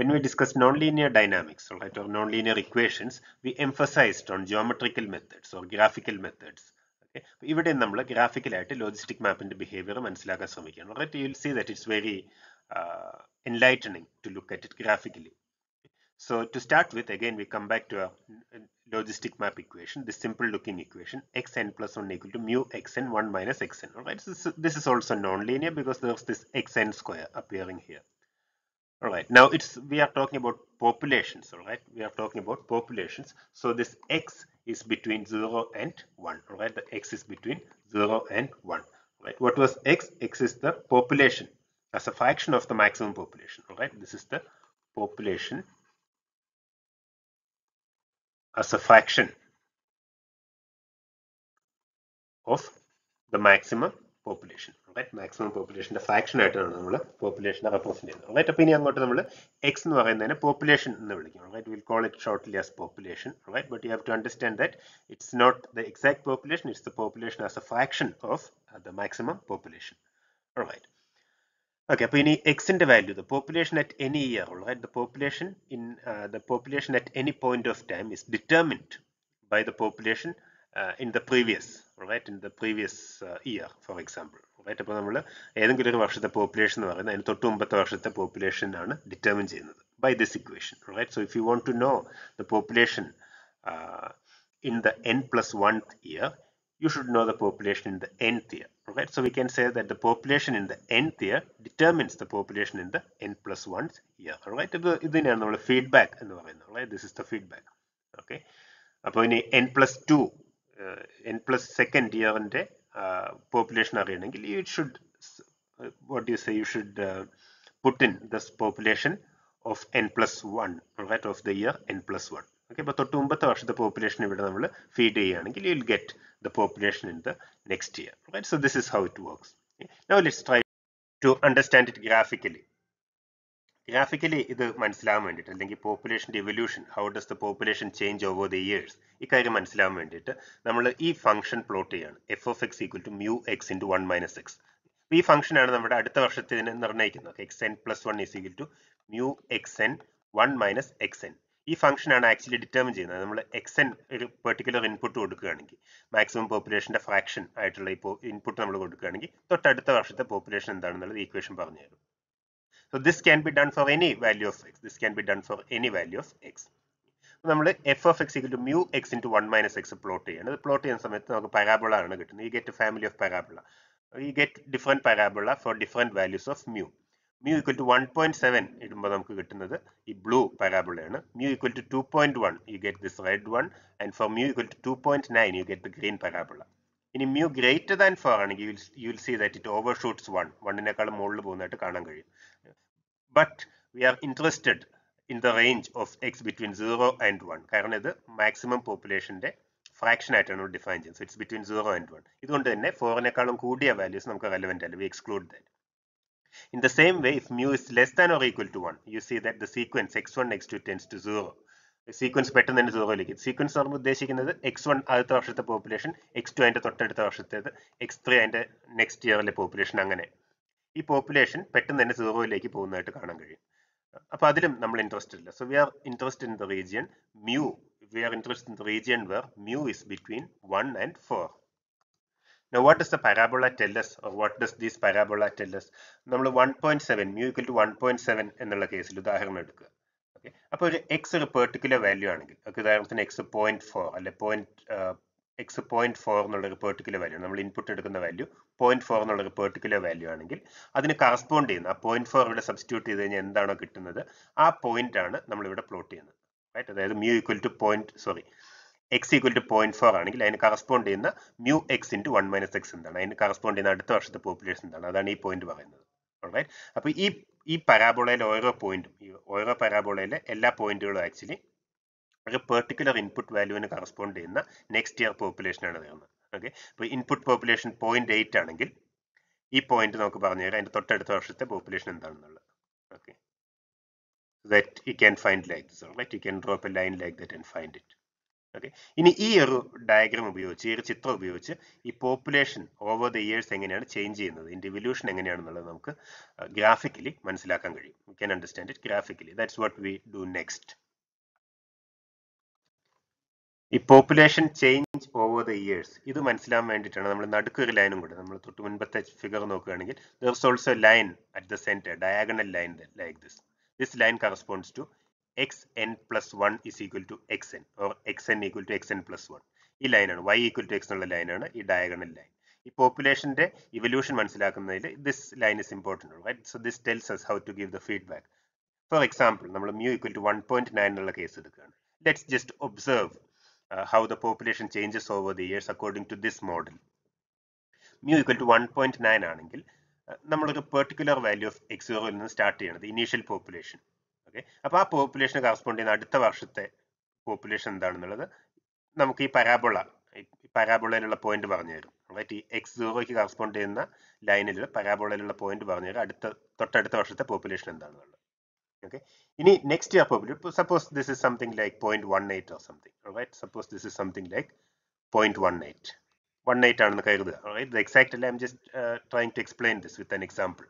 When we discussed nonlinear dynamics, all right, or nonlinear equations, we emphasized on geometrical methods or graphical methods. Okay. ഇവിടെ നമ്മൾ ഗ്രാഫിക്കലായിട്ട് logistic മാപ്പിന്റെ behaviour behavior, ശ്രമിക്കുകയാണ് right you will see that it is very uh, enlightening to look at it graphically. So to start with, again, we come back to a uh, logistic map equation, this simple looking equation, xn plus 1 equal to mu xn 1 minus xn. All right, so this is also nonlinear because there's this xn square appearing here all right now it's we are talking about populations all right we are talking about populations so this x is between 0 and 1 all right the x is between 0 and 1 All right. what was x x is the population as a fraction of the maximum population all right this is the population as a fraction of the maximum population. Right? Maximum population the fraction at the population represented. Right? Opinion go to the x and then a population. Right? We'll call it shortly as population. Right? But you have to understand that it's not the exact population, it's the population as a fraction of the maximum population. All right. Okay, so any x in the value, the population at any year, right? The population in uh, the population at any point of time is determined by the population uh, in the previous right in the previous year for example right അപ്പോൾ നമ്മൾ ഏതെങ്കിലും ഒരു വർഷത്തെ population എന്ന് പറയുന്നത് അതിന് തൊട്ട് മുമ്പത്തെ വർഷത്തെ പോപ്പുലേഷൻ ആണ് ഡിറ്റർമിൻ ചെയ്യുന്നത് by this equation right so if you want to know the population in the N plus one year you you should know the population in the nth year right so we can say that the population in the nth year determines the population in the n plus 1th year ഇത് ഇതിനെയാണ് നമ്മൾ feedback എന്ന് പറയുന്നത് right this is the feedback okay അപ്പോൾ ഇനി N plus two N plus second ഇയറിൻ്റെ population അറിയണമെങ്കിൽ you should what you say you should put in this population of N plus one right of the year N plus one okay അപ്പോൾ തൊട്ട് മുമ്പത്തെ വർഷത്തെ population ഇവിടെ നമ്മൾ ഫീഡ് ചെയ്യുകയാണെങ്കിൽ you will get the population in the next year right so this is how it works no let's try to understand it graphically graphically ഇത് മനസ്സിലാവാൻ വേണ്ടിയിട്ട് അല്ലെങ്കിൽ പോപ്പുലേഷൻ്റെ evolution how does the population change over the years ഇക്കാര്യം മനസ്സിലാവാൻ വേണ്ടിയിട്ട് നമ്മൾ ഈ ഫംഗ്ഷൻ പ്ലോട്ട് ചെയ്യാണ് F of X equal to mu X into one minus X ഈ ഫംഗ്ഷൻ ആണ് നമ്മുടെ അടുത്ത വർഷത്തിന് നിർണ്ണയിക്കുന്നത് X N plus one is equal to mu X N one minus X N ഈ ഫംഗ്ഷൻ ആണ് ആക്ച്വലി ഡിറ്റർമിൻ ചെയ്യുന്നത് നമ്മൾ എക്സ് എൻ ഒരു പെർട്ടിക്കുലർ ഇൻപുട്ട് കൊടുക്കുകയാണെങ്കിൽ മാക്സിമം പോപ്പുലേഷൻ്റെ ഫ്രാക്ഷൻ ആയിട്ടുള്ള ഇപ്പോൾ ഇൻപുട്ട് നമ്മൾ കൊടുക്കുകയാണെങ്കിൽ തൊട്ടടുത്ത വർഷത്തെ പോപ്പുലേഷൻ എന്താണെന്നുള്ളത് ഈക്വേഷൻ പറഞ്ഞു തരും So this can be done for any value of x. This can be done for any value of x. നമ്മൾ F of X equal to mu X into one minus X plot ചെയ്യണം അത് plot ചെയ്യുന്ന സമയത്ത് നമുക്ക് പരാബിള ആണ് കിട്ടുന്നത് ഈ get family of parabola ഈ get different parabola for different values of mu mu equal to one point seven ഇടുമ്പോൾ നമുക്ക് കിട്ടുന്നത് ഈ ബ്ലൂ പരാബിളയാണ് mu equal to two point one you get this red one and for mu equal to two point nine you get the green parabola ഇനി mu greater than four ആണെങ്കിൽ you will see that it overshoots one വണ്ണിനേക്കാൾ മുകളിൽ പോകുന്നതായിട്ട് കാണാൻ കഴിയും but we are interested in the range of x between 0 and 1 കാരണം ഇത് maximum പോപ്പുലേഷൻ്റെ ഫ്രാക്ഷൻ ആയിട്ടാണ് നമ്മൾ ഡിഫൈൻ ചെയ്യുന്നത് so it's between zero and one ഇതുകൊണ്ട് തന്നെ ഫോറിനേക്കാളും കൂടിയ വാല്യൂസ് നമുക്ക് റെലവെൻ്റ് അല്ല we exclude that In the same way, if mu is less than or equal to 1, you see that the sequence x1, x2 tends to 0. The sequence പെട്ടെന്ന് തന്നെ സീറോയിലേക്ക് sequence നമ്മൾ ഉദ്ദേശിക്കുന്നത് എക്സ് വൺ ആദ്യത്തെ വർഷത്തെ population X two അതിൻ്റെ തൊട്ടടുത്ത വർഷത്തേത് X three അതിൻ്റെ നെക്സ്റ്റ് ഇയറിലെ പോപ്പുലേഷൻ അങ്ങനെ ഈ പോപ്പുലേഷൻ പെട്ടെന്ന് തന്നെ സീറോയിലേക്ക് പോകുന്നതായിട്ട് കാണാൻ കഴിയും അപ്പോൾ അതിലും നമ്മൾ ഇൻട്രസ്റ്റഡ് ഇല്ല so we are interest in the region mu we are interest in the region where mu is between one and four now what does the parabola tell us or what does this parabola നമ്മൾ one point seven mu equal to one point seven എന്നുള്ള കേസിൽ ഉദാഹരണം എടുക്കുക okay അപ്പോൾ ഒരു X ഒരു particular value ആണെങ്കിൽ okay ഉദാഹരണത്തിന് എക്സ് പോയിന്റ് ഫോർ അല്ലെ പോയിന്റ് എക്സ് പോയിന്റ് ഫോർ എന്നുള്ളൊരു പെർട്ടിക്കുലർ വാല്യൂ നമ്മൾ ഇൻപുട്ട് എടുക്കുന്ന വാല്യൂ പോയിന്റ് ഫോർ എന്നുള്ളൊരു പെർട്ടിക്കുലർ വാല്യൂ ആണെങ്കിൽ അതിന് കറസ്പോണ്ട് ചെയ്യുന്ന ആ പോയിന്റ് ഫോർ ഇവിടെ സബ്സ്റ്റിറ്റ്യൂട്ട് ചെയ്ത് കഴിഞ്ഞാൽ എന്താണോ കിട്ടുന്നത് ആ പോയിന്റ് ആണ് നമ്മൾ ഇവിടെ പ്ലോട്ട് ചെയ്യുന്നത് റൈറ്റ് അതായത് mu equal to point sorry X equal to point four ആണെങ്കിൽ അതിന് കറസ്പോണ്ട് ചെയ്യുന്ന mu X into one minus X എന്താണ് അതിന് കറസ്പോണ്ട് ചെയ്യുന്ന അടുത്ത വർഷത്തെ പോപ്പുലേഷൻ എന്താണ് അതാണ് ഈ പോയിന്റ് പറയുന്നത് റൈറ്റ് അപ്പോൾ ഈ ഈ പരാബോളയിലെ ഓരോ പോയിന്റും ഓരോ പരാബോളയിലെ എല്ലാ പോയിന്റുകളും ആക്ച്വലി ഒരു പെർട്ടിക്കുലർ ഇൻപുട്ട് വാല്യൂവിന് കറസ്പോണ്ട് ചെയ്യുന്ന നെക്സ്റ്റ് ഇയർ ആണ് തരുന്നത് ഓക്കെ അപ്പോൾ ഇൻപുട്ട് പോപ്പുലേഷൻ പോയിന്റ് എയ്റ്റ് ആണെങ്കിൽ ഈ പോയിന്റ് നമുക്ക് പറഞ്ഞു തരാം അതിൻ്റെ തൊട്ടടുത്ത വർഷത്തെ പോപ്പുലേഷൻ എന്താണെന്നുള്ളത് okay that you can find like this right you can drop a line like that and find it okay ഇനി ഈ ഒരു ഡയഗ്രാം ഉപയോഗിച്ച് ഈ ഒരു ചിത്രം ഉപയോഗിച്ച് ഈ പോപ്പുലേഷൻ ഓവർ ദ ഇയേഴ്സ് എങ്ങനെയാണ് ചേഞ്ച് ചെയ്യുന്നത് ഇൻ ഇവല്യൂഷൻ എങ്ങനെയാണെന്നുള്ളത് നമുക്ക് ഗ്രാഫിക്കലി uh, മനസ്സിലാക്കാൻ കഴിയും you can understand it graphically that's what we do next ഈ population change over the years ഇത് മനസ്സിലാൻ വേണ്ടിയിട്ടാണ് നമ്മൾ നടുക്ക് ഒരു ലൈനും കൂടെ നമ്മൾ തൊട്ട് മുൻപത്തെ ഫിഗർ നോക്കുകയാണെങ്കിൽ there is also line at the centre diagonal line like this this line corresponds to X N plus one is equal to X N or X N equal to X N plus one ഈ ലൈനാണ് Y equal to X എന്നുള്ള ലൈനാണ് ഈ diagonal line ഈ പോപ്പുലേഷന്റെ evolution മനസ്സിലാക്കുന്നതിൽ this line is important right so this tells us how to give the feedback for example നമ്മൾ mu equal to one point nine എന്നുള്ള കേസ് എടുക്കുകയാണ് let's just observe uh, how the population changes over the years according to this model. Mu equal to 1.9 ആണെങ്കിൽ uh, നമ്മളൊരു particular value of X സീറോയിൽ നിന്ന് start ചെയ്യണത് initial population okay അപ്പോൾ ആ population correspond ചെയ്യുന്ന അടുത്ത വർഷത്തെ പോപ്പുലേഷൻ എന്താണെന്നുള്ളത് നമുക്ക് ഈ പരാബോള പരാബോളയിലുള്ള പോയിന്റ് പറഞ്ഞു തരും റൈറ്റ് ഈ എക്സ് സീറോയ്ക്ക് കറസ്പോണ്ട് ചെയ്യുന്ന ലൈനിൽ പരാബോളയിലുള്ള പോയിന്റ് പറഞ്ഞു തരും അടുത്ത തൊട്ടടുത്ത വർഷത്തെ പോപ്പുലേഷൻ എന്താണെന്നുള്ളത് okay ഇനി നെക്സ്റ്റ് ഞാൻ പോകില്ല suppose this is something like point one eight or something right suppose this is something like point one eight one eight ആണെന്ന് കരുതുക റൈറ്റ് എക്സാക്ട് അല്ല I'm just trying to explain this with an example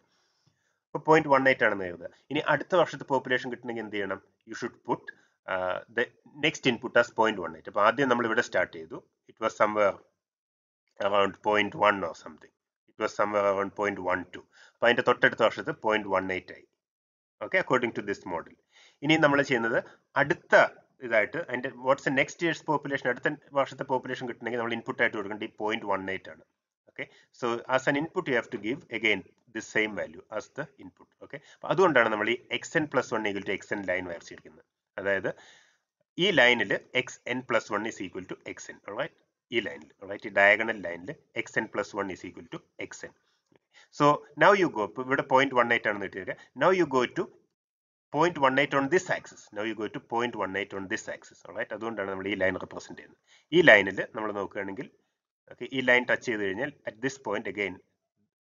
അപ്പോൾ point one eight ആണെന്ന് കരുതുക ഇനി അടുത്ത വർഷത്തെ population കിട്ടണമെങ്കിൽ എന്ത് ചെയ്യണം you should put the next input as point one eight അപ്പോൾ ആദ്യം നമ്മൾ ഇവിടെ സ്റ്റാർട്ട് ചെയ്തു it was somewhere around point one or something it was somewhere around point one two അപ്പോൾ അതിൻ്റെ തൊട്ടടുത്ത വർഷത്ത് പോയിന്റ് വൺ എയ്റ്റ് ആയി okay according to this model ഇനി നമ്മൾ ചെയ്യുന്നത് അടുത്ത ഇതായിട്ട് അതിൻ്റെ വാട്ട്സ് നെക്സ്റ്റ് ഇയേഴ്സ് പോപ്പുലേഷൻ അടുത്ത വർഷത്തെ പോപ്പുലേഷൻ കിട്ടണമെങ്കിൽ നമ്മൾ ഇൻപുട്ട് ആയിട്ട് കൊടുക്കേണ്ടത് ഈ പോയിന്റ് വൺ എയ്റ്റ് ആണ് okay so as an input you have to give again the same value as the input okay അതുകൊണ്ടാണ് നമ്മൾ ഈ x N plus one equal to X n line വരച്ചിരിക്കുന്നത് അതായത് ഈ ലൈനിൽ x N plus one is equal to X n right ഈ ലൈനിൽ right ഈ ഡയഗണൽ ലൈനിൽ x N plus one is equal to X n So now you go with a point one eight on the area. Now you go to point one eight on this axis. Now you go to point one eight on this axis. All right, I that's what we line representing. E line is the number of okay. E line touch the angle at this point again.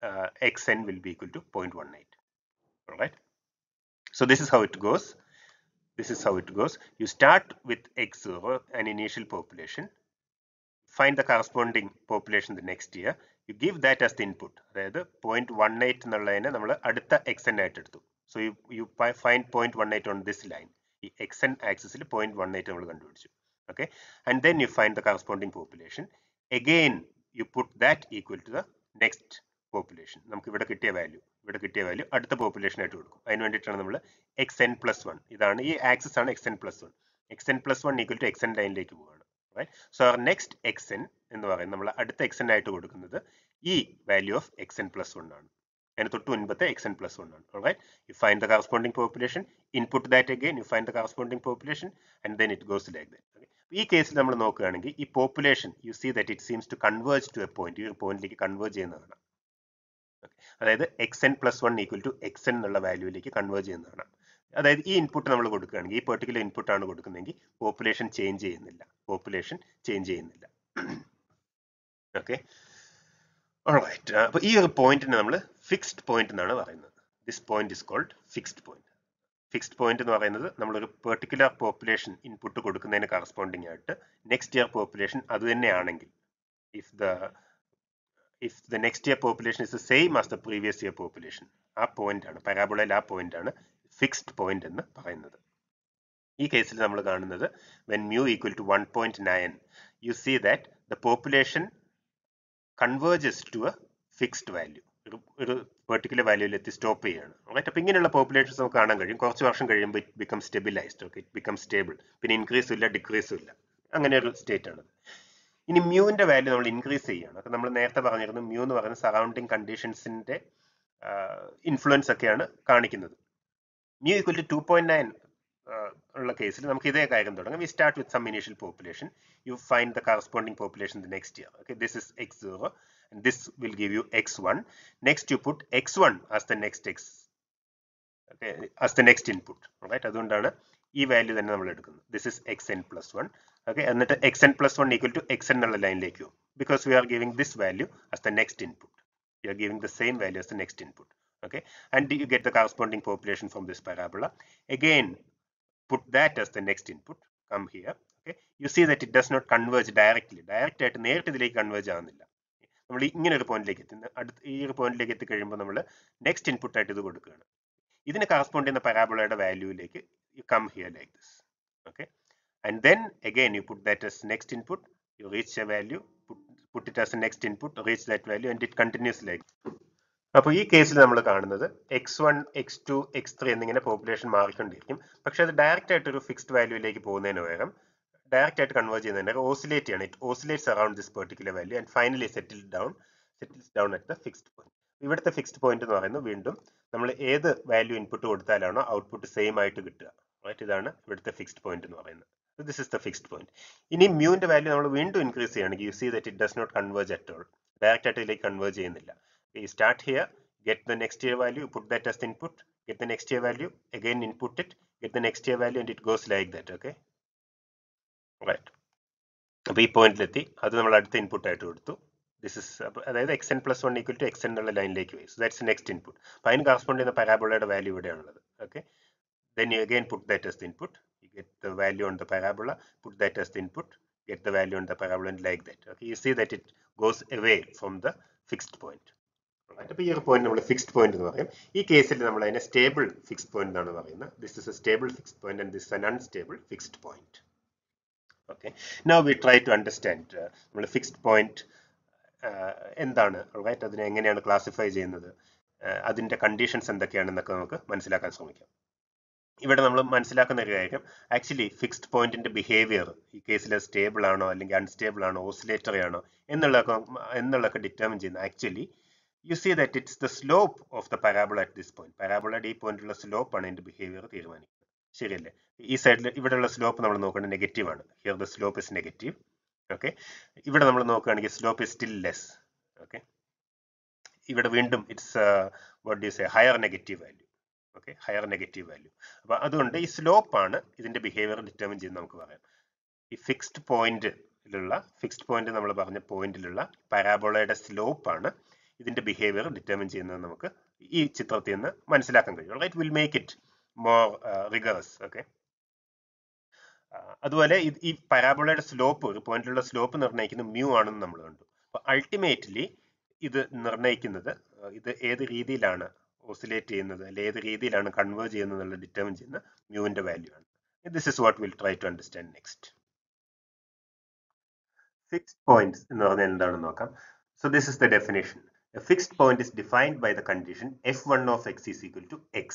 Uh, xn will be equal to 0.18. All right, so this is how it goes. This is how it goes. You start with x0, an initial population, find the corresponding population the next year, give that as the input അതായത് point one eight എന്നുള്ളതിനെ നമ്മൾ അടുത്ത x n ആയിട്ട് എടുത്തു so you you find point one eight on this line ഈ x n ആക്സിസിൽ point one eight നമ്മൾ കണ്ടുപിടിച്ചു okay and then you find the corresponding population again you put that equal to the next population നമുക്ക് ഇവിടെ കിട്ടിയ value ഇവിടെ കിട്ടിയ value അടുത്ത പോപ്പുലേഷൻ ആയിട്ട് കൊടുക്കും അതിന് വേണ്ടിയിട്ടാണ് നമ്മൾ എക്സ് എൻ പ്ലസ് വൺ ഇതാണ് ഈ ആക്സിസ് ആണ് x N plus one x N plus one equal to X n ലൈനിലേക്ക് പോവുകയാണ് സോ അവർ നെക്സ്റ്റ് എക്സ് എൻ എന്ന് പറയുന്നത് നമ്മൾ അടുത്ത എൻ ആയിട്ട് കൊടുക്കുന്നത് ഈ value of x N plus one ആണ് അതിന് തൊട്ട് മുൻപത്തെ എക്സ് എൻ പ്ലസ് വൺ ആണ് right you find the corresponding population input that again you find the corresponding population and then it goes like that ഈ കേസിൽ നമ്മൾ നോക്കുകയാണെങ്കിൽ ഈ population you see that it seems to converge to a point ഈ ഒരു പോയിന്റിലേക്ക് converge ചെയ്യുന്നതാണ് അതായത് x N plus one equal to X n എന്നുള്ള വാല്യൂയിലേക്ക് കൺവേർജ് ചെയ്യുന്നതാണ് അതായത് ഈ ഇൻപുട്ട് നമ്മൾ കൊടുക്കുകയാണെങ്കിൽ ഈ പെർട്ടിക്കുലർ ഇൻപുട്ട് ആണ് കൊടുക്കുന്നതെങ്കിൽ പോപ്പുലേഷൻ ചേഞ്ച് ചെയ്യുന്നില്ല പോപ്പുലേഷൻ ചേഞ്ച് ചെയ്യുന്നില്ല ഓക്കെ ഓൾറൈറ്റ് അപ്പോൾ ഈ ഒരു പോയിന്റിനെ നമ്മൾ ഫിക്സ്ഡ് പോയിന്റ് എന്നാണ് പറയുന്നത് this point is called fixed point fixed point എന്ന് പറയുന്നത് നമ്മളൊരു പെർട്ടിക്കുലർ പോപ്പുലേഷൻ ഇൻപുട്ട് കൊടുക്കുന്നതിന് കറസ്പോണ്ടിങ് ആയിട്ട് നെക്സ്റ്റ് ഇയർ പോപ്പുലേഷൻ അത് തന്നെയാണെങ്കിൽ if the if the next year population is the same as the previous year population ആ പോയിന്റ് ആണ് പരാബോളയിൽ ആ പോയിന്റ് ആണ് ഫിക്സ്ഡ് പോയിന്റ് എന്ന് പറയുന്നത് ഈ കേസിൽ നമ്മൾ കാണുന്നത് when mu equal to one point nine you see that the population converges to a fixed value ഒരു പെർട്ടിക്കുലർ എത്തി സ്റ്റോപ്പ് ചെയ്യുകയാണ് റൈറ്റ് അപ്പോൾ ഇങ്ങനെയുള്ള പോപ്പുലേഷൻസ് നമുക്ക് കാണാൻ കഴിയും കുറച്ച് വർഷം കഴിയുമ്പോൾ it become stabilized okay it become stable പിന്നെ ഇൻക്രീസും ഇല്ല ഡിക്രീസും ഇല്ല അങ്ങനെ ഒരു സ്റ്റേറ്റ് ആണ് ഇനി മ്യൂവിൻ്റെ വാല്യൂ നമ്മൾ ഇൻക്രീസ് ചെയ്യുകയാണ് അപ്പോൾ നമ്മൾ നേരത്തെ പറഞ്ഞിരുന്നു മ്യൂ എന്ന് പറയുന്ന സറൗണ്ടിങ് കണ്ടീഷൻസിൻ്റെ ഇൻഫ്ലുവൻസ് ഒക്കെയാണ് കാണിക്കുന്നത് mu equal to two point nine ഉള്ള കേസിൽ നമുക്ക് ഇതേ കാര്യം തുടങ്ങാം we start with some initial population you find the corresponding population the next year okay this is x zero and this will give you x1 next you put x1 as the next x okay as the next input right അതുകൊണ്ടാണ് ഈ value തന്നെ നമ്മൾ എടുക്കുന്നത് this is x N plus one okay എന്നിട്ട് x N plus one equal to X n എന്നുള്ള ലൈനിലേക്ക് പോകും because we are giving this value as the next input we are giving the same value as the next input okay and you get the corresponding population from this parabola again put that as the next input come here okay you see that it does not converge directly direct ആയിട്ട് നേരിട്ട് ഇതിലേക്ക് converge ആവുന്നില്ല നമ്മൾ ഇങ്ങനെ ഒരു പോയിന്റിലേക്ക് എത്തി അടുത്ത ഈ ഒരു പോയിന്റിലേക്ക് എത്തി കഴിയുമ്പോൾ നമ്മൾ നെക്സ്റ്റ് ഇൻപുട്ട് ആയിട്ട് ഇത് കൊടുക്കുകയാണ് ഇതിന് കറസ്പോണ്ട് ചെയ്യുന്ന പരാബോളയുടെ വാല്യൂയിലേക്ക് you come here like this okay and then again you put that as next input you reach a value put it as a next input reach that value and it continues like അപ്പോൾ ഈ കേസിൽ നമ്മൾ കാണുന്നത് x one x two x three എന്നിങ്ങനെ population മാറിക്കൊണ്ടിരിക്കും പക്ഷെ അത് direct ആയിട്ട് ഒരു ഫിക്സ്ഡ് വാല്യൂയിലേക്ക് പോകുന്നതിന് പകരം ഡയറക്റ്റ് ആയിട്ട് കൺവേർജ് ചെയ്യുന്നതിന് ഓസിലേറ്റ് ചെയ്യണം it oscillates around this particular value and finally settle down settles down at the fixed point ഇവിടുത്തെ ഫിക്സ്ഡ് പോയിന്റ് എന്ന് പറയുന്നത് വീണ്ടും നമ്മൾ ഏത് വാല്യൂ ഇൻപുട്ട് കൊടുത്താലാണോ ഔട്ട്പുട്ട് സെയിം ആയിട്ട് കിട്ടുക റൈറ്റ് ഇതാണ് ഇവിടുത്തെ ഫിക്സ്ഡ് പോയിന്റ് എന്ന് പറയുന്നത് this is the fixed point ഇനി മ്യൂവിന്റെ വാല്യൂ നമ്മൾ വീണ്ടും ഇൻക്രീസ് ചെയ്യുകയാണെങ്കിൽ you see that it does not converge at all direct ആയിട്ട് ഇതിലേക്ക് കൺവേർജ് ചെയ്യുന്നില്ല We start here get the next year value put that as input get the next year value again input it get the next year value and it goes like that okay right അപ്പോൾ point പോയിന്റിലെത്തി അത് നമ്മൾ അടുത്ത input ആയിട്ട് കൊടുത്തു This is, അതായത് x n plus one equal to x n to line n So that's the next input. Fine input അപ്പോൾ അതിന് correspond ചെയ്യുന്ന പരാബോളയുടെ വാല്യൂ ഇവിടെയാണുള്ളത് Okay, then you again put that as the input you get the value on the parabola put that as the input get the value on the parabola and like that okay you see that it goes away from the fixed point അപ്പോൾ ഈ ഒരു point നമ്മൾ fixed point എന്ന് പറയും ഈ കേസിൽ നമ്മൾ അതിനെ സ്റ്റേബിൾ ഫിക്സ്ഡ് പോയിന്റ് എന്നാണ് പറയുന്നത് this is a stable fixed point and this is an unstable fixed point okay now we try to understand നമ്മൾ ഫിക്സ്ഡ് പോയിന്റ് എന്താണ് റൈറ്റ് അതിനെ എങ്ങനെയാണ് ക്ലാസിഫൈ ചെയ്യുന്നത് uh, അതിൻ്റെ കണ്ടീഷൻസ് എന്തൊക്കെയാണെന്നൊക്കെ നമുക്ക് മനസ്സിലാക്കാൻ ശ്രമിക്കാം ഇവിടെ നമ്മൾ മനസ്സിലാക്കുന്ന ഒരു കാര്യം ആക്ച്വലി ഫിക്സ്ഡ് പോയിന്റിന്റെ ബിഹേവിയർ ഈ കേസിൽ സ്റ്റേബിൾ ആണോ അല്ലെങ്കിൽ അൺസ്റ്റേബിൾ ആണോ ഓസിലേറ്ററി ആണോ എന്നുള്ളതൊക്കെ എന്നുള്ളതൊക്കെ ഡിറ്റർമിൻ ചെയ്യുന്ന actually you see that it's the slope of the parabola at this point parabola the പോയിന്റുള്ള സ്ലോപ്പാണ് എൻ്റെ ബിഹേവിയർ തീരുമാനിക്കുന്നത് ശരിയല്ലേ ഈ സൈഡിൽ ഇവിടെയുള്ള സ്ലോപ്പ് നമ്മൾ നോക്കുന്നത് നെഗറ്റീവ് ആണ് here the slope is negative okay ഇവിടെ നമ്മൾ നോക്കുകയാണെങ്കിൽ slope is still less okay ഇവിടെ വീണ്ടും it's what does a higher negative value okay higher negative value അപ്പോൾ അതുകൊണ്ട് ഈ സ്ലോപ്പാണ് ഇതിൻ്റെ ബിഹേവിയർ ഡിറ്റർമിൻ ചെയ്യുന്നത് നമുക്ക് പറയാം ഈ ഫിക്സ്ഡ് പോയിന്റിലുള്ള ഫിക്സ്ഡ് പോയിന്റ് നമ്മൾ പറഞ്ഞ പോയിന്റിലുള്ള പരാബോളയുടെ സ്ലോപ്പാണ് ഇതിന്റെ ബിഹേവിയർ ഡിറ്റർമിൻ ചെയ്യുന്നത് നമുക്ക് ഈ ചിത്രത്തിൽ നിന്ന് മനസ്സിലാക്കാൻ കഴിയും it will make it more rigorous okay അതുപോലെ ഈ പരാബോളയുടെ സ്ലോപ്പ് ഒരു പോയിന്റിലുള്ള സ്ലോപ്പ് നിർണ്ണയിക്കുന്നത് മ്യൂ ആണെന്ന് നമ്മൾ കണ്ടു അപ്പോൾ അൾട്ടിമേറ്റ്ലി ഇത് നിർണ്ണയിക്കുന്നത് uh, ഇത് ഏത് രീതിയിലാണ് ഓസിലേറ്റ് ചെയ്യുന്നത് അല്ലെ ഏത് രീതിയിലാണ് കൺവേർ ചെയ്യുന്നത് എന്നുള്ള ഡിറ്റർമിൻ ചെയ്യുന്ന മ്യൂവിന്റെ വാല്യൂ ആണ് this is what we'll try to understand next fix points എന്ന് പറഞ്ഞാൽ എന്താണെന്ന് നോക്കാം so this is the definition A fixed point is defined by the condition f1 of x is equal to x.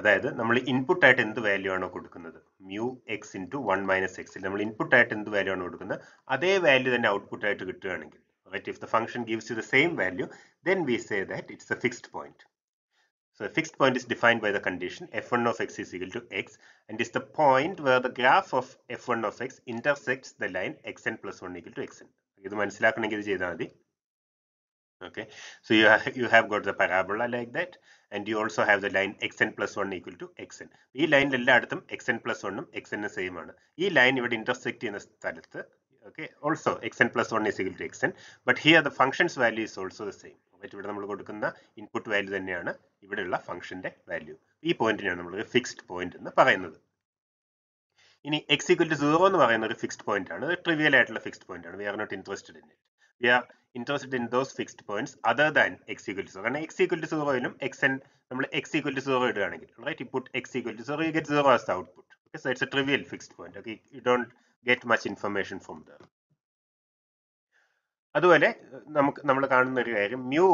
അതായത് നമ്മൾ input ആയിട്ട് എന്ത് value ആണോ കൊടുക്കുന്നത് mu X into one minus എക്സിൽ നമ്മൾ ഇൻപുട്ട് ആയിട്ട് എന്ത് വാല്യൂ ആണോ കൊടുക്കുന്നത് അതേ വാല്യൂ തന്നെ ഔട്ട്പുട്ട് ആയിട്ട് കിട്ടുകയാണെങ്കിൽ right if the function gives you the same value then we say that it's a fixed point so fixed point is defined by the condition f one of x is equal to x and is the point where the graph of f one of x intersects the line x N plus one equal to X n ഇത് മനസ്സിലാക്കണമെങ്കിൽ ഇത് ചെയ്താൽ മതി okay so you have, you have got the parabola like that and you also have the line xn plus 1 equal to xn ഈ ലൈനിൽ എല്ലായിടത്തും xn plus വണ്ണും x n same ആണ് ഈ ലൈൻ ഇവിടെ ഇന്റർസെക്ട് ചെയ്യുന്ന സ്ഥലത്ത് okay also x N plus one is equal to X n but here the function's value is also the same right ഇവിടെ നമ്മൾ കൊടുക്കുന്ന ഇൻപുട്ട് വാല്യൂ തന്നെയാണ് ഇവിടെയുള്ള ഫംഗ്ഷന്റെ വാല്യൂ ഈ പോയിന്റിനാണ് നമ്മൾ ഫിക്സ്ഡ് പോയിന്റ് എന്ന് പറയുന്നത് ഇനി എക്സ് ഈക്വൽ ടു സീറോ എന്ന് പറയുന്ന ഒരു ഫിക്സ്ഡ് പോയിന്റ് ആണ് ട്രിവിയൽ ആയിട്ടുള്ള ഫിക്സ്ഡ് പോയിന്റ് ആണ് we are not interested in it are interested in those fixed points other than x equal to 0 കാരണം x equal to 0 യിലും x നമ്മൾ x equal to 0 ഇടുകയാണെങ്കിൽ right put x equal to 0 you get 0 as the output okay so it's a trivial fixed point okay you don't get much information from there അതുപോലെ നമുക്ക് നമ്മൾ കാണുന്ന ഒരു കാര്യം mu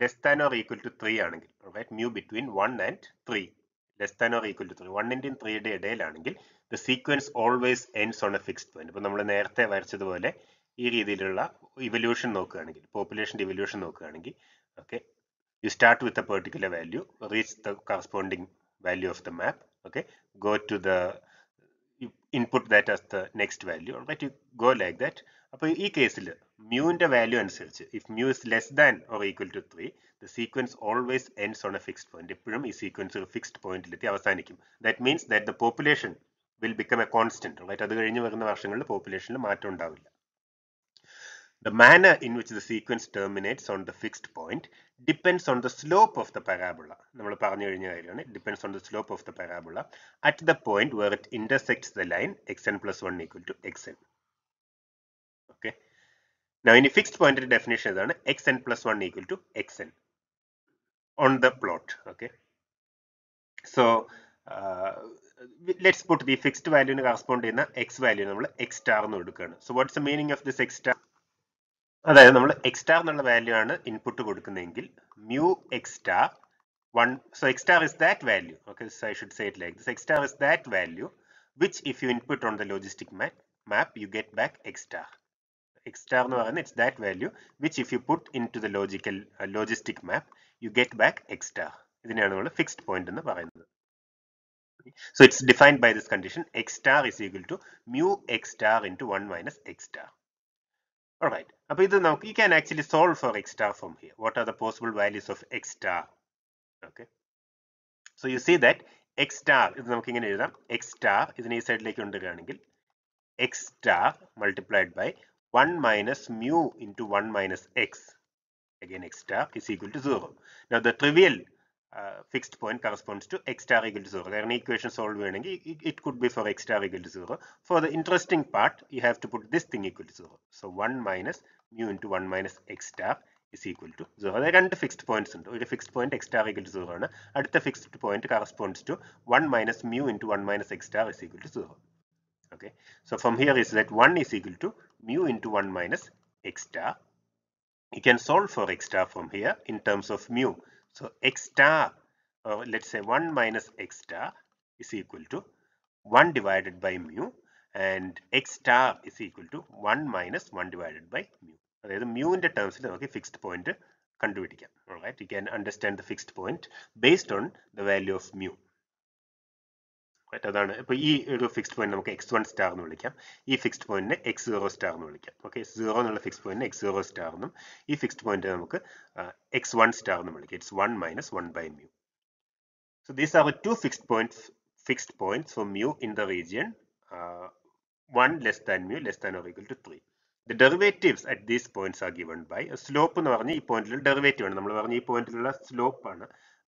less than or equal to three ആണെങ്കിൽ right mu between one and three less than or equal to three വണ്ണിൻ്റെയും ത്രീയുടെ ഇടയിലാണെങ്കിൽ the sequence always ends on a fixed point ഇപ്പോൾ നമ്മൾ നേരത്തെ വരച്ചതുപോലെ ഈ രീതിയിലുള്ള ഇവല്യൂഷൻ നോക്കുകയാണെങ്കിൽ പോപ്പുലേഷൻ്റെ ഇവല്യൂഷൻ നോക്കുകയാണെങ്കിൽ okay you start with a particular value reach the corresponding value of the map okay go to the input that as the next value right you go like that അപ്പോൾ ഈ കേസിൽ മ്യൂവിൻ്റെ value അനുസരിച്ച് if mu is less than or equal to three the sequence always ends on a fixed point എപ്പോഴും ഈ സീക്വൻസ് ഒരു fixed പോയിന്റിലെത്തി അവസാനിക്കും that means that the population will become a constant right അത് കഴിഞ്ഞ് വരുന്ന വർഷങ്ങളിൽ പോപ്പുലേഷനിൽ മാറ്റം ഉണ്ടാവില്ല The manner in which the sequence terminates on the fixed point depends on the slope of the parabola. നമ്മൾ depends on the slope of the parabola at the point where it intersects the line xn plus 1 equal to xn. Okay. Now, in a fixed point definition ഇതാണ് xn plus 1 equal to xn on the plot. Okay. So, uh, let's put the fixed value in the corresponding x value, x star. എന്ന് എടുക്കുകയാണ് so what's the meaning of this അതായത് നമ്മൾ x star എന്നുള്ള value ആണ് input കൊടുക്കുന്നതെങ്കിൽ mu x star one so x star is that value okay I should say it like this x star is that value which if you input on the logistic map map you get back x star x star എന്ന് പറയുന്നത് it's that value which if you put into the logical logistic map you get back x star ഇതിനെയാണ് നമ്മൾ fixed point എന്ന് പറയുന്നത് so it's defined by this condition x star is equal to mu x star into one minus x star Alright, Now we can actually solve for x star from here. What are the possible values of x star? Okay. So you see that x star is നമുക്ക് ഇങ്ങനെ എഴുതാം x star is ഇതിനെ ഈ സൈഡിലേക്ക് കൊണ്ടുവരികയാണെങ്കിൽ x star multiplied by 1 minus mu into 1 minus x. Again x star is equal to 0. Now the trivial fixed point corresponds to x star equal to 0. There are no equation solved it, it could be for x star equal to 0. For the interesting part, you have to put this thing equal to 0. So 1 minus mu into 1 minus x star is equal to 0. There two fixed points ഉണ്ട് fixed point x star equal to 0 ആണ് fixed point corresponds to 1 minus mu into 1 minus x star is equal to 0. Okay, so from here is that 1 is equal to mu into 1 minus x star. You can solve for x star from here in terms of mu. So x star, uh, let's say 1 minus x star is equal to 1 divided by mu and x star is equal to 1 minus 1 divided by mu. There's a mu in the terms of okay, fixed point. All right, you can understand the fixed point based on the value of mu. Right അതാണ് ഇപ്പോൾ ഈ ഒരു fixed point നമുക്ക് x one star എന്ന് വിളിക്കാം ഈ fixed പോയിന്റിനെ x zero star എന്ന് വിളിക്കാം ഓക്കെ സീറോ എന്നുള്ള ഫിക്സ്ഡ് പോയിന്റിനെ എക്സ് സീറോ സ്റ്റാർ എന്നും ഈ ഫിക്സ്ഡ് പോയിന്റ് നമുക്ക് എക്സ് വൺ സ്റ്റാർ എന്ന് വിളിക്കാം it's one minus one by mu so these are two fixed points fixed points for mu in the region one less than mu less than or equal to three the derivatives at these points are given by slope എന്ന് പറഞ്ഞാൽ ഈ പോയിന്റിൽ derivative ആണ് നമ്മൾ പറഞ്ഞ ഈ പോയിന്റിലുള്ള slope ആണ്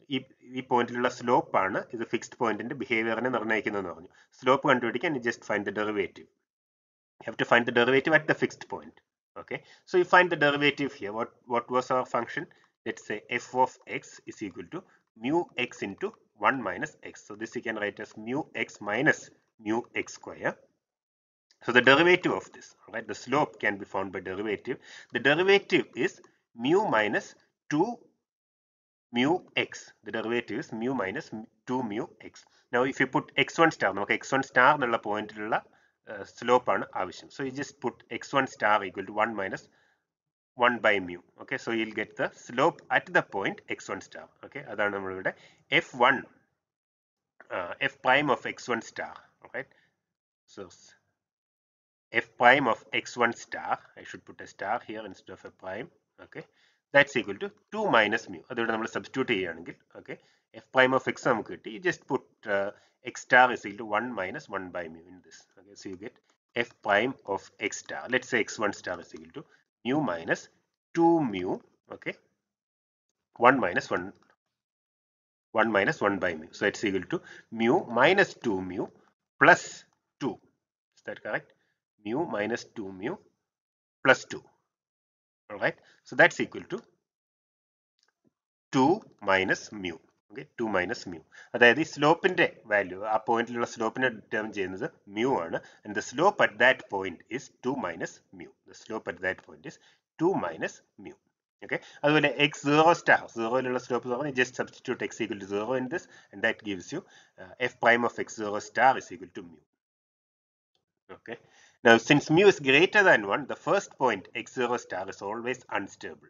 If we point the slope, parna is a fixed ഈ ഈ പോയിന്റിലുള്ള സ്ലോപ്പ് ആണ് ഇത് ഫിക്സ്ഡ് പോയിന്റിന്റെ ബിഹേവിയറിനെ നിർണ്ണയിക്കുന്നതെന്ന് പറഞ്ഞു slope just find the derivative. You have to find the derivative at the fixed point. Okay, so you find the derivative here. What what was our function? Let's say f of x is equal to mu x into 1 minus x. So this you can write as mu x minus mu x square. So the derivative of this, right? The slope can be found by derivative. The derivative is mu minus 2 mu x the derivative is mu minus 2 mu x now if you put x1 star x1 star nulla point illa uh, slope aanu so you just put x1 star equal to 1 minus 1 by mu okay so you'll get the slope at the point x1 star okay adha nammal ivide f1 f prime of x1 star right so f prime of x1 star i should put a star here instead of a prime okay that's equal to 2 minus mu. That's why we substitute it. Okay. F prime of x, you uh, star is equal to 1 minus 1 by mu in this. Okay. So you get f prime of x star. Let's say x1 star is equal to mu minus 2 mu. Okay. 1 minus 1. 1 minus 1 by mu. So it's equal to mu minus 2 mu plus 2. Is that correct? Mu minus 2 mu plus 2 right so that's equal to 2 minus mu okay 2 minus mu that is the slope in the value a point the slope in the term is mu and the slope at that point is 2 minus mu the slope at that point is 2 minus mu okay well, x 0 star 0 the slope 0 just substitute x equal to 0 in this and that gives you uh, f prime of x 0 star is equal to mu okay Now, since mu is greater than 1, the first point x0 star is always unstable.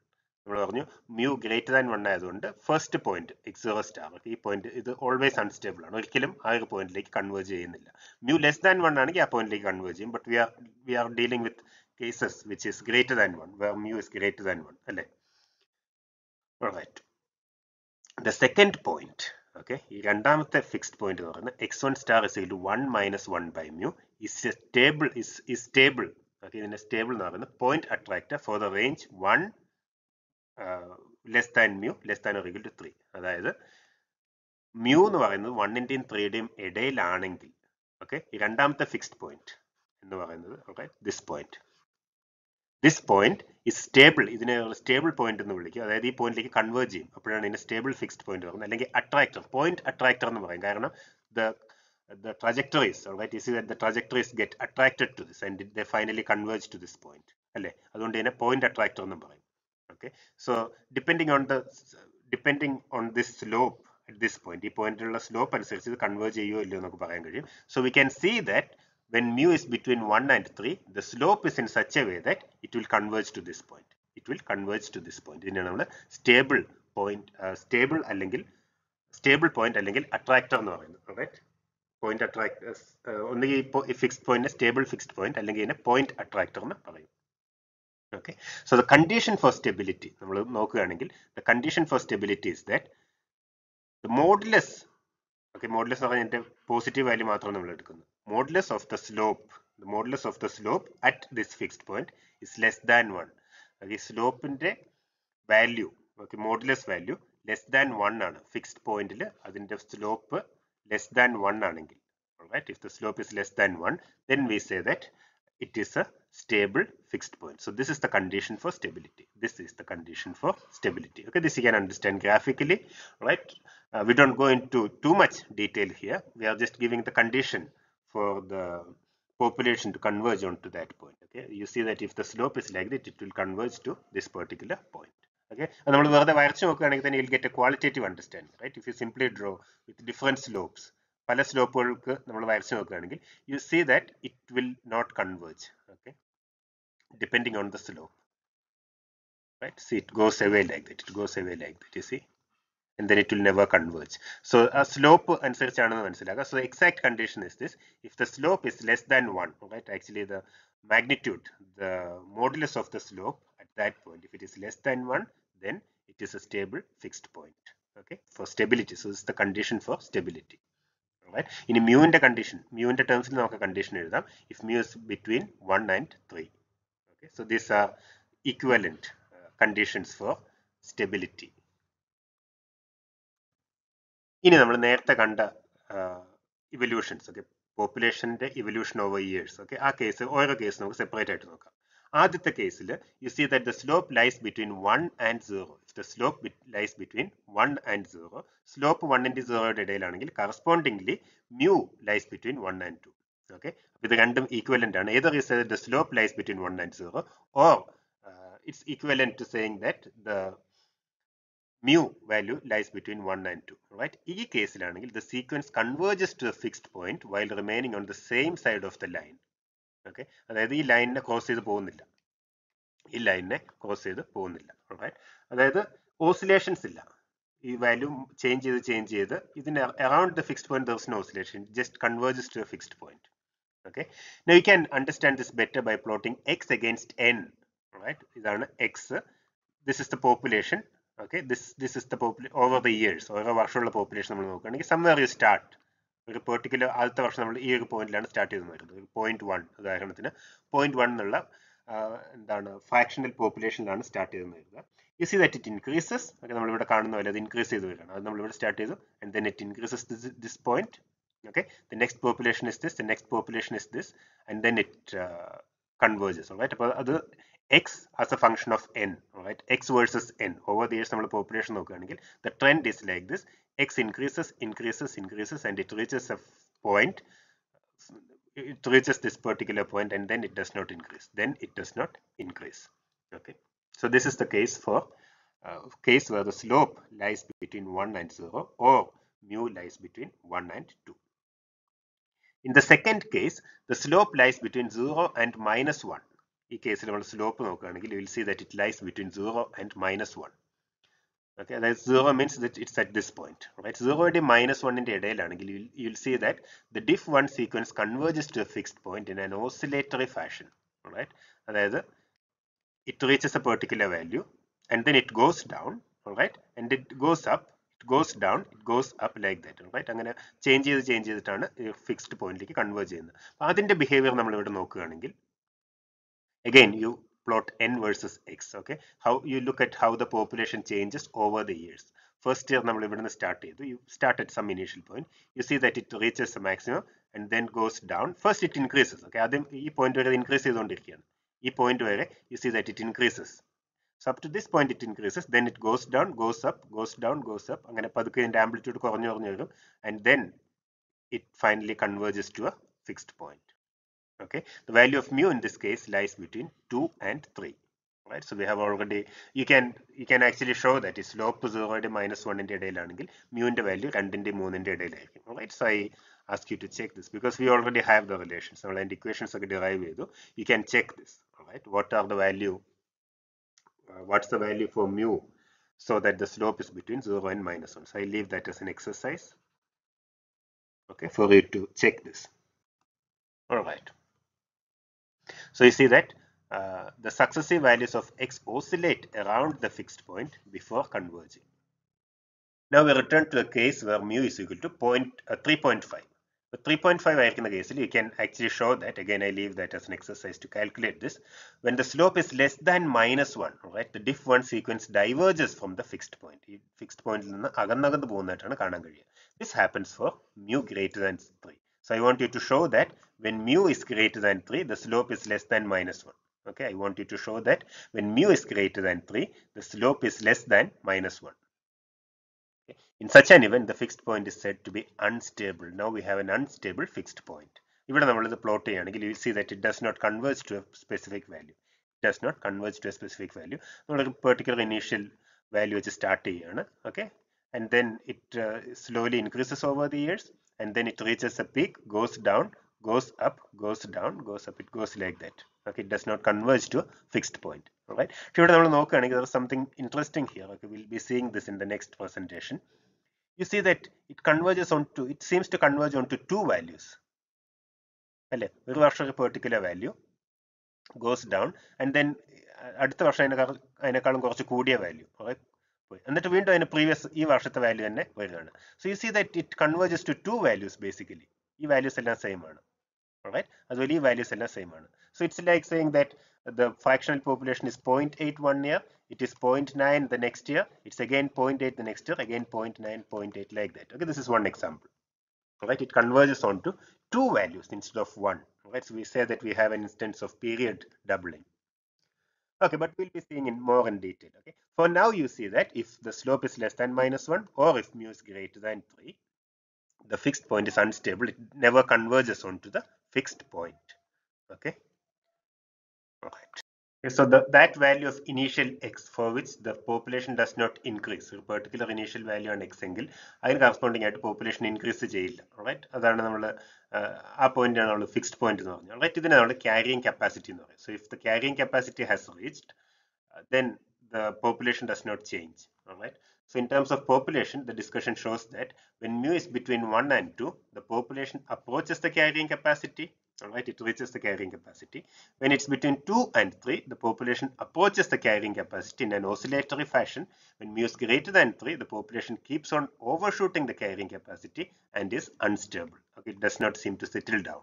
നമ്മൾ പറഞ്ഞു mu greater than one ആയതുകൊണ്ട് first point x zero star ഈ point ഇത് always unstable ആണ് ഒരിക്കലും ആ ഒരു പോയിന്റിലേക്ക് കൺവേർജ് ചെയ്യുന്നില്ല മ്യൂ ലെസ് ദാൻ വൺ ആണെങ്കിൽ ആ പോയിന്റിലേക്ക് കൺവേർജ് ചെയ്യും but we are we are dealing with cases which is greater than one where mu is greater than one അല്ലേ right the second point okay ഈ രണ്ടാമത്തെ ഫിക്സ്ഡ് പോയിന്റ് എന്ന് പറയുന്നത് x one star is equal to one minus one by mu is stable is is stable okay ഇതിന്റെ stable എന്ന് പറയുന്നത് point attractor for the range one less than mu less than equal to three അതായത് mu എന്ന് പറയുന്നത് വണ്ണിൻ്റെയും ത്രീയുടെയും ഇടയിലാണെങ്കിൽ okay രണ്ടാമത്തെ ഫിക്സ്ഡ് പോയിന്റ് എന്ന് പറയുന്നത് okay this point this point is stable ഇതിനെ സ്റ്റേബിൾ പോയിന്റ് എന്ന് വിളിക്കും അതായത് ഈ പോയിന്റിലേക്ക് കൺവേർജ് ചെയ്യും അപ്പോഴാണ് ഇതിനെ സ്റ്റേബിൾ ഫിക്സ്ഡ് പോയിന്റ് പറയുന്നത് അല്ലെങ്കിൽ അട്രാക്ടർ പോയിന്റ് അട്രാക്ടർ എന്ന് പറയും കാരണം the the trajectories trajectories get attracted to this and the finally converge to this point അല്ലേ അതുകൊണ്ട് ഇതിനെ പോയിന്റ് അട്രാക്ടർ എന്നും പറയും okay so depending on the depending on this slope at this point ഈ പോയിന്റിലുള്ള സ്ലോപ്പ് അനുസരിച്ച് ഇത് കൺവേർജ് ചെയ്യുമോ ഇല്ലയോ എന്നൊക്കെ പറയാൻ കഴിയും so we can see that when mu is between 1 and 3, the slope is in such a way that it will converge to this point. It will converge to this point. ഇതിനെ നമ്മൾ stable point stable അല്ലെങ്കിൽ stable point അല്ലെങ്കിൽ attractor എന്ന് പറയുന്നത് point attractor ഒന്നുകിൽ ഇപ്പോൾ fixed പോയിന്റിനെ stable fixed point അല്ലെങ്കിൽ ഇതിനെ പോയിന്റ് അട്രാക്ടർ എന്ന് പറയും okay so the condition for stability നമ്മൾ നോക്കുകയാണെങ്കിൽ the condition for stability is that the modulus okay modulus എന്ന് പറഞ്ഞാൽ എൻ്റെ പോസിറ്റീവ് വാല്യൂ മാത്രമാണ് നമ്മൾ എടുക്കുന്നത് modulus of the slope the modulus of the slope at this fixed point is less than 1 okay സ്ലോപ്പിന്റെ value okay modulus value less than fixed point fixed പോയിന്റിൽ അതിൻ്റെ slope less than one ആണെങ്കിൽ angle all right If the slope is less than one, then we say that it is a stable fixed point. So this is the condition for stability. This is the condition for stability. Okay, this you can understand graphically, right? Uh, we don't go into too much detail here. We are just giving the condition for the population to converge onto that point. Okay, you see that if the slope is like that, it will converge to this particular point. Okay, and നമ്മൾ വെറുതെ വരച്ചു തന്നെ you'll get a qualitative understanding, right? If you simply draw with different slopes, പല സ്ലോപ്പുകൾക്ക് നമ്മൾ വരച്ചു നോക്കുകയാണെങ്കിൽ you see that it will not converge okay depending on the slope right see it goes away like that it goes away like that and then it will never converge. So a slope അനുസരിച്ചാണെന്ന് So the exact condition is this. If the slope is less than 1, right? actually the magnitude, the modulus of the slope at that point, if it is less than 1, then it is a stable fixed point okay for stability so this is the condition for stability Right? in a mu in the condition mu in the terms in the condition if mu is between 1 and 3 okay so these are equivalent uh, conditions for stability ഇനി നമ്മൾ നേരത്തെ കണ്ട evolutions okay പോപ്പുലേഷൻ്റെ evolution over years okay ആ case ഓരോ case നമുക്ക് separate ആയിട്ട് നോക്കാം ആദ്യത്തെ കേസിൽ you see that the slope lies between one and zero the slope lies between one and zero slope one and സീറോയുടെ ഇടയിലാണെങ്കിൽ correspondingly mu lies between one and two okay ഇത് രണ്ടും ഈക്വലൻ്റ് ആണ് either is the slope lies between one and zero or it's equivalent to saying that the mu value lies between 1 and 2 right ഈ കേസിലാണെങ്കിൽ the sequence converges to a fixed point while remaining on the same side of the line okay അതായത് ഈ ലൈനിനെ cross ചെയ്ത് പോകുന്നില്ല ഈ ലൈനിനെ cross ചെയ്ത് പോകുന്നില്ല റൈറ്റ് അതായത് ഓസിലേഷൻസ് ഇല്ല ഈ വാല്യൂ ചേഞ്ച് ചെയ്ത് ചേഞ്ച് ചെയ്ത് ഇതിന് around the fixed point there's no oscillation just converges to a fixed point okay no you can understand this better by plotting x against n right ഇതാണ് x this is the population okay this this is the population over the years ഓരോ വർഷമുള്ള population നമ്മൾ നോക്കുകയാണെങ്കിൽ somewhere you start ഒരു particular ആദ്യത്തെ വർഷം നമ്മൾ ഈ ഒരു പോയിന്റിലാണ് സ്റ്റാർട്ട് ചെയ്ത് വരുന്നത് പോയിന്റ് വൺ ഉദാഹരണത്തിന് പോയിന്റ് വൺ എന്നുള്ള എന്താണ് ഫാക്ഷണൽ പോപ്പുലേഷനിലാണ് സ്റ്റാർട്ട് ചെയ്ത് വരുന്നത് you see that it increases okay നമ്മളിവിടെ കാണുന്ന പോലെ അത് ഇൻക്രീസ് ചെയ്ത് വരികയാണ് അത് നമ്മളിവിടെ സ്റ്റാർട്ട് ചെയ്തു and then it increases this this point okay the next population is this the next population is this and then it uh, converges അപ്പോൾ അത് x as a function of n right x versus n over the population population നോക്കുകയാണെങ്കിൽ the trend is like this x increases increases increases and it reaches a point it reaches this particular point and then it does not increase then it does not increase okay so this is the case for uh, case where the slope lies between 1 and 0 or mu lies between 1 and 2 in the second case the slope lies between 0 and minus 1 ഈ കേസിൽ നമ്മൾ slope നോക്കുകയാണെങ്കിൽ will see that it lies between zero and minus one okay അതായത് zero means that it's at this point right സീറോയുടെയും minus വണ്ണിൻ്റെ ഇടയിലാണെങ്കിൽ you will see that the diff one sequence converges to a fixed point in an oscillatory fashion right അതായത് it reaches a particular value and then it goes down right and it goes up it goes down it goes up like that right അങ്ങനെ change ചെയ്ത് change ചെയ്തിട്ടാണ് fixed പോയിന്റിലേക്ക് converge ചെയ്യുന്നത് അപ്പോൾ അതിൻ്റെ behaviour നമ്മൾ ഇവിടെ നോക്കുകയാണെങ്കിൽ again you plot n versus x okay how you look at how the population changes over the years first year number even start you start at some initial point you see that it reaches the maximum and then goes down first it increases okay at the point where it increases on this point where you see that it increases so up to this point it increases then it goes down goes up goes down goes up and amplitude and then it finally converges to a fixed point okay the value of mu in this case lies between 2 and 3 right so we have already you can you can actually show that the slope is already minus minus day learning mu the value the ന്റെ 3 ന്റെ ഇടയിലായിരിക്കും right so i ask you to check this because we already have the relations നമ്മൾ അതിന്റെ equations are derived you can check this right what are the value uh, what's the value for mu so that the slope is between 0 and minus 1 so i leave that as an exercise okay for you to check this all right so you see that uh, the successive values of x oscillate around the fixed point before converging. Now we return to a case where mu is equal to point, uh, 3.5. I can actually you can actually show that again I leave that as an exercise to calculate this when the slope is less than minus 1 right the diff 1 sequence diverges from the fixed point fixed പോയിന്റിൽ this happens for mu greater than 3 so I want you to show that when mu is greater than 3, the slope is less than minus 1. Okay, I want you to show that when mu is greater than 3, the slope is less than minus 1. In such an event, the fixed point is said to be unstable. Now we have an unstable fixed point. If we if the plot you will see that it does not converge to a specific value. It does not converge to a specific value. a particular initial value which is starting. Okay. And then it uh, slowly increases over the years. And then it reaches a peak, goes down, goes up, goes down, goes up, it goes like that. Okay, it does not converge to a fixed point. All right. പക്ഷെ ഇവിടെ നമ്മൾ നോക്കുകയാണെങ്കിൽ there is something interesting here. Okay, we'll be seeing this in the next presentation. You see that it converges on to, it seems to converge on to two values. alle ഒരു വർഷം ഒരു particular value goes and and then അടുത്ത വർഷം അതിനേക്കാൾ അതിനേക്കാളും കുറച്ച് കൂടിയ value പോയി എന്നിട്ട് വീണ്ടും അതിന് പ്രീവിയസ് ഈ വർഷത്തെ വാല്യൂ തന്നെ വരികയാണ് so you see that it converges to two values basically ഈ വാല്യൂസ് എല്ലാം സെയിം ആണ് All right, As well, values എല്ലാം same So it's like saying that the fractional population is 0.8 one year, it is 0.9 the next year, it's again 0.8 the next year, again 0.9, 0.8 like that. Okay, this is one example. Right, it converges onto two values instead of one. Right, so we say that we have an instance of period doubling. Okay, but we'll be seeing in more in detail. Okay, for now you see that if the slope is less than minus one or if mu is greater than three, the fixed point is unstable. It never converges onto the fixed point. Okay. All right. Okay, so the, that value of initial x for which the population does not increase, ഒരു particular initial value ആണ് x എങ്കിൽ അതിന് corresponding ആയിട്ട് population increase ചെയ്യില്ല right അതാണ് നമ്മൾ ആ point ആണ് നമ്മൾ ഫിക്സ്ഡ് പോയിന്റ് എന്ന് പറഞ്ഞു റൈറ്റ് ഇതിനെ നമ്മൾ ക്യാരിയിങ് കപ്പാസിറ്റി എന്ന് പറയും so if the carrying capacity has reached then the population does not change right So in terms of population, the discussion shows that when mu is between 1 and 2, the population approaches the carrying capacity, all right, it reaches the carrying capacity. When it's between 2 and 3, the population approaches the carrying capacity in an oscillatory fashion. When mu is greater than 3, the population keeps on overshooting the carrying capacity and is unstable. Okay, it does not seem to settle down.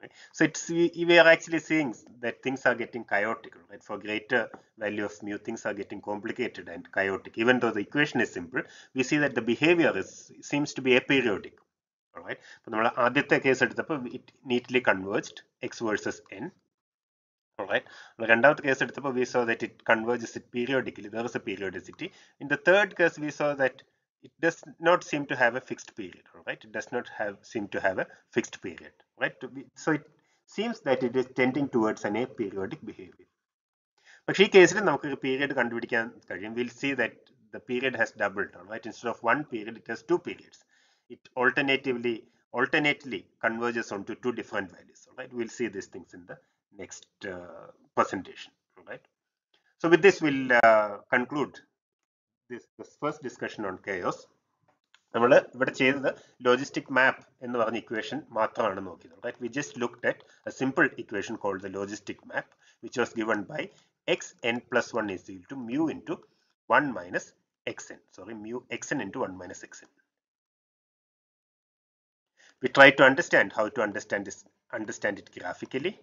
Right? So it's we are actually seeing that things are getting chaotic. Right? For greater value of mu, things are getting complicated and chaotic. Even though the equation is simple, we see that the behavior is seems to be aperiodic. All right. in the case case എടുത്തപ്പോൾ it neatly converged x versus n right രണ്ടാമത്തെ case എടുത്തപ്പോൾ we saw that it converges it periodically. There was a periodicity. In the third case, we saw that it does not seem to have a fixed period right it does not have seem to have a fixed period right so it seems that it is tending towards an aperiodic behavior But ഈ case നമുക്ക് ഒരു period കണ്ടുപിടിക്കാൻ കഴിയും will see that the period has doubled right instead of one period it has two periods it alternatively alternately converges onto two different values all right we'll see these things in the next uh, presentation all right so with this we'll uh, conclude this, first discussion on chaos. We the logistic map in the equation. Right? We just looked at a simple equation called the logistic map, which was given by xn plus 1 is equal to mu into 1 minus xn. Sorry, mu xn into 1 minus xn. We tried to understand how to understand this, understand it graphically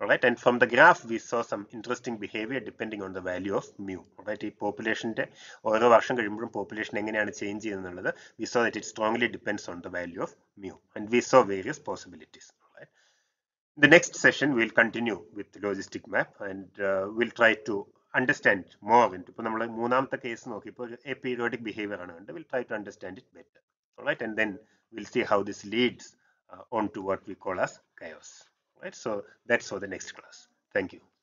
right and from the graph we saw some interesting behavior depending on the value of mu right ഈ പോപ്പുലേഷൻ്റെ population, വർഷം കഴിയുമ്പോഴും population എങ്ങനെയാണ് in another we saw that it strongly depends on the value of mu and we saw various possibilities right in the next session we'll continue with logistic map and uh, we'll try to understand more into the നമ്മൾ മൂന്നാമത്തെ case നോക്കി ഇപ്പോൾ A periodic behaviour ആണ് കണ്ട് will try to understand it better right and then will see how this leads on to what we call as right so that's for the next class thank you